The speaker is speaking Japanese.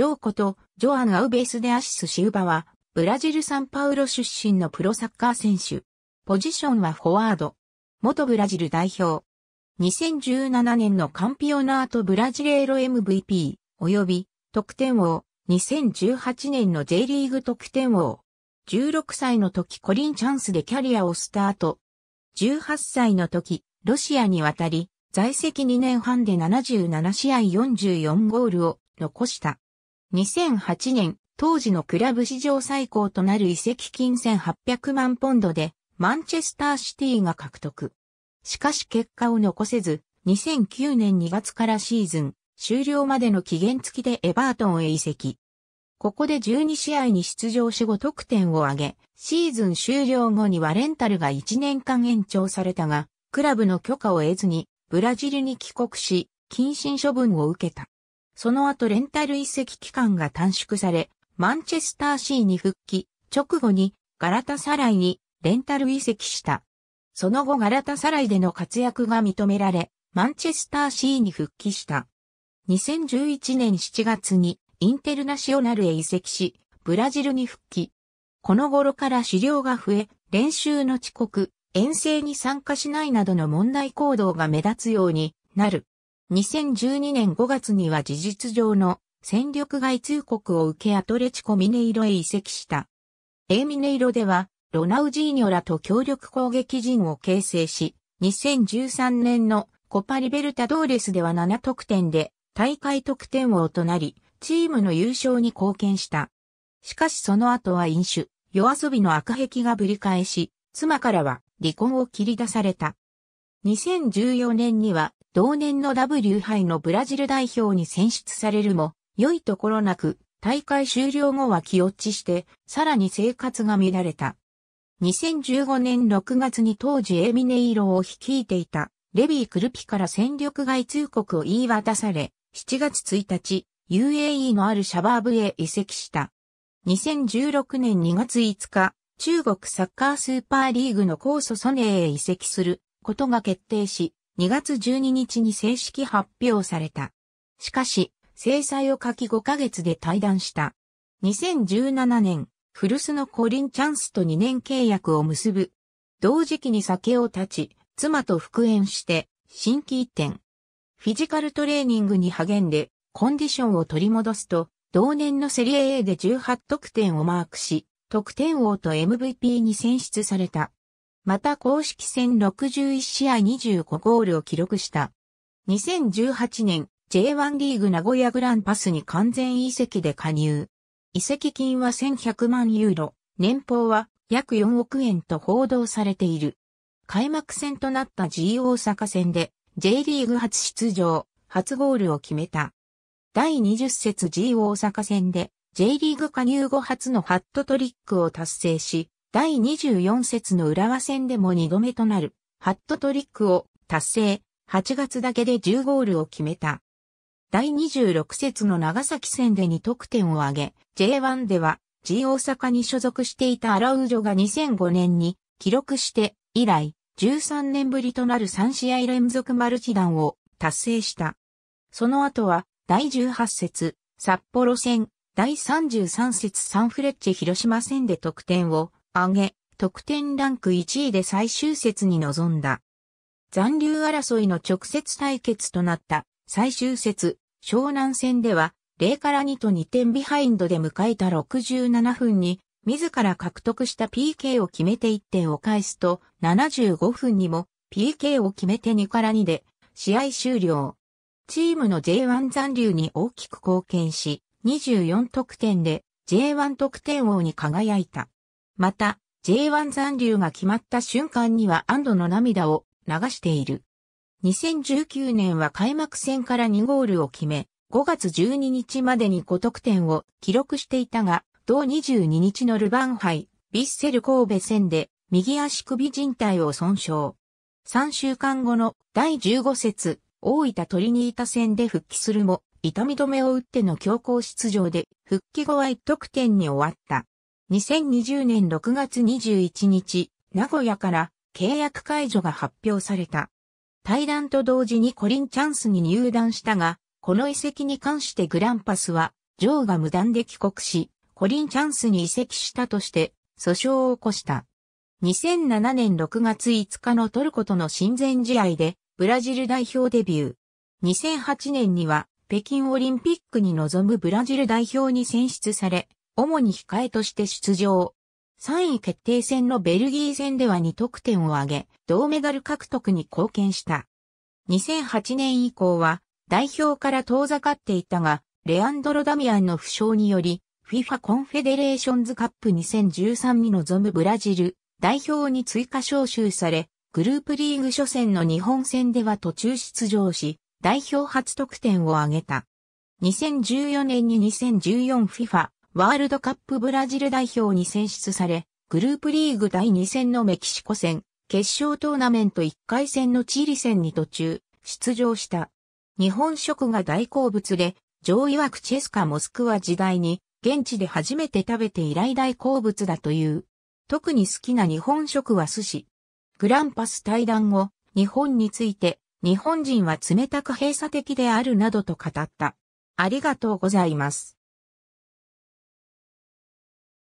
ジョーこと、ジョアン・アウベスデアシス・シウバは、ブラジル・サンパウロ出身のプロサッカー選手。ポジションはフォワード。元ブラジル代表。2017年のカンピオナート・ブラジレーロ MVP、及び、得点王、2018年の J リーグ得点王。16歳の時コリンチャンスでキャリアをスタート。18歳の時、ロシアに渡り、在籍2年半で77試合44ゴールを残した。2008年、当時のクラブ史上最高となる移籍金1800万ポンドで、マンチェスターシティが獲得。しかし結果を残せず、2009年2月からシーズン終了までの期限付きでエバートンへ移籍。ここで12試合に出場し5得点を挙げ、シーズン終了後にはレンタルが1年間延長されたが、クラブの許可を得ずに、ブラジルに帰国し、謹慎処分を受けた。その後レンタル移籍期間が短縮され、マンチェスターシーに復帰、直後にガラタサライにレンタル移籍した。その後ガラタサライでの活躍が認められ、マンチェスターシーに復帰した。2011年7月にインテルナショナルへ移籍し、ブラジルに復帰。この頃から資料が増え、練習の遅刻、遠征に参加しないなどの問題行動が目立つようになる。2012年5月には事実上の戦力外通告を受けアトレチコミネイロへ移籍した。A ミネイロでは、ロナウジーニョらと協力攻撃陣を形成し、2013年のコパリベルタドーレスでは7得点で大会得点王となり、チームの優勝に貢献した。しかしその後は飲酒、夜遊びの悪癖がぶり返し、妻からは離婚を切り出された。2014年には同年の W 杯のブラジル代表に選出されるも、良いところなく、大会終了後は気落ちして、さらに生活が乱れた。2015年6月に当時エミネイロを率いていた、レビー・クルピから戦力外通告を言い渡され、7月1日、UAE のあるシャバーブへ移籍した。2016年2月5日、中国サッカースーパーリーグの高祖ソネーへ移籍することが決定し、2月12日に正式発表された。しかし、制裁を書き5ヶ月で退団した。2017年、古巣のコリン・チャンスと2年契約を結ぶ。同時期に酒を断ち、妻と復縁して、新規一点。フィジカルトレーニングに励んで、コンディションを取り戻すと、同年のセリエ A で18得点をマークし、得点王と MVP に選出された。また公式戦61試合25ゴールを記録した。2018年 J1 リーグ名古屋グランパスに完全移籍で加入。移籍金は1100万ユーロ、年俸は約4億円と報道されている。開幕戦となった G 大阪戦で J リーグ初出場、初ゴールを決めた。第20節 G 大阪戦で J リーグ加入後初のハットトリックを達成し、第24節の浦和戦でも2度目となる、ハットトリックを達成、8月だけで10ゴールを決めた。第26節の長崎戦で2得点を挙げ、J1 では G 大阪に所属していたアラウジョが2005年に記録して以来13年ぶりとなる3試合連続マルチ弾を達成した。その後は第18節札幌戦、第33節サンフレッチェ広島戦で得点を上げ、得点ランク1位で最終節に臨んだ。残留争いの直接対決となった最終節、湘南戦では0から2と2点ビハインドで迎えた67分に自ら獲得した PK を決めて1点を返すと75分にも PK を決めて2から2で試合終了。チームの J1 残留に大きく貢献し24得点で J1 得点王に輝いた。また、J1 残留が決まった瞬間には安堵の涙を流している。2019年は開幕戦から2ゴールを決め、5月12日までに5得点を記録していたが、同22日のルヴァン杯、イ、ビッセル神戸戦で右足首靭帯を損傷。3週間後の第15節、大分トリニータ戦で復帰するも、痛み止めを打っての強行出場で、復帰後は1得点に終わった。2020年6月21日、名古屋から契約解除が発表された。対談と同時にコリンチャンスに入団したが、この遺跡に関してグランパスは、ジョーが無断で帰国し、コリンチャンスに移籍したとして、訴訟を起こした。2007年6月5日のトルコとの親善試合で、ブラジル代表デビュー。2008年には、北京オリンピックに臨むブラジル代表に選出され、主に控えとして出場。3位決定戦のベルギー戦では2得点を挙げ、銅メダル獲得に貢献した。2008年以降は代表から遠ざかっていたが、レアンドロ・ダミアンの負傷により、FIFA コンフェデレーションズカップ2013に臨むブラジル代表に追加招集され、グループリーグ初戦の日本戦では途中出場し、代表初得点を挙げた。2014年に 2014FIFA ワールドカップブラジル代表に選出され、グループリーグ第2戦のメキシコ戦、決勝トーナメント1回戦のチリ戦に途中、出場した。日本食が大好物で、上位枠チェスカモスクワ時代に、現地で初めて食べて以来大好物だという。特に好きな日本食は寿司。グランパス対談後、日本について、日本人は冷たく閉鎖的であるなどと語った。ありがとうございます。